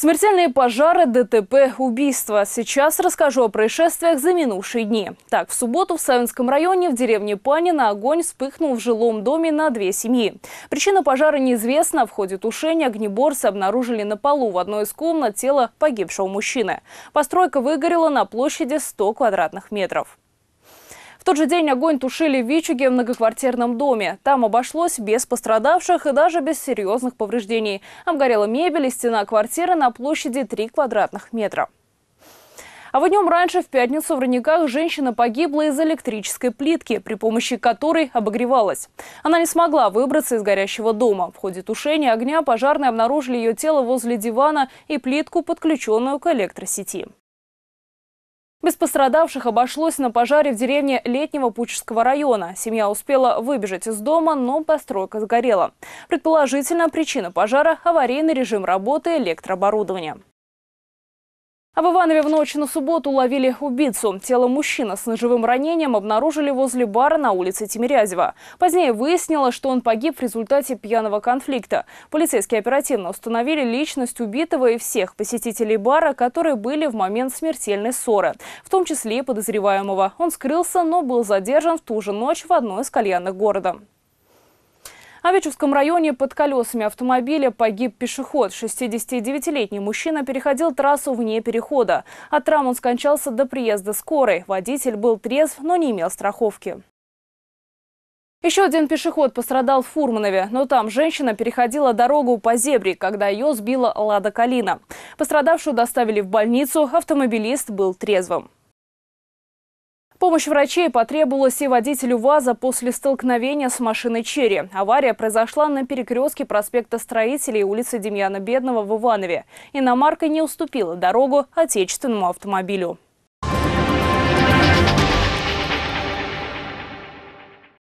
Смертельные пожары, ДТП, убийства. Сейчас расскажу о происшествиях за минувшие дни. Так, в субботу в Савинском районе в деревне Панина огонь вспыхнул в жилом доме на две семьи. Причина пожара неизвестна. В ходе тушения огнеборцы обнаружили на полу в одной из комнат тело погибшего мужчины. Постройка выгорела на площади 100 квадратных метров тот же день огонь тушили в Вичуге в многоквартирном доме. Там обошлось без пострадавших и даже без серьезных повреждений. Обгорела мебель и стена квартиры на площади 3 квадратных метра. А в днем раньше, в пятницу, в Рониках женщина погибла из электрической плитки, при помощи которой обогревалась. Она не смогла выбраться из горящего дома. В ходе тушения огня пожарные обнаружили ее тело возле дивана и плитку, подключенную к электросети. Без пострадавших обошлось на пожаре в деревне Летнего Пуческого района. Семья успела выбежать из дома, но постройка сгорела. Предположительно, причина пожара – аварийный режим работы электрооборудования. А в Иванове в ночь на субботу ловили убийцу. Тело мужчины с ножевым ранением обнаружили возле бара на улице Тимирязева. Позднее выяснилось, что он погиб в результате пьяного конфликта. Полицейские оперативно установили личность убитого и всех посетителей бара, которые были в момент смертельной ссоры, в том числе и подозреваемого. Он скрылся, но был задержан в ту же ночь в одной из кальянных города. А в Вечевском районе под колесами автомобиля погиб пешеход. 69-летний мужчина переходил трассу вне перехода. От травм он скончался до приезда скорой. Водитель был трезв, но не имел страховки. Еще один пешеход пострадал в Фурманове, но там женщина переходила дорогу по зебре, когда ее сбила «Лада Калина». Пострадавшую доставили в больницу, автомобилист был трезвым. Помощь врачей потребовалась и водителю ВАЗа после столкновения с машиной Черри. Авария произошла на перекрестке проспекта Строителей и улицы Демьяна Бедного в Иванове. Иномарка не уступила дорогу отечественному автомобилю.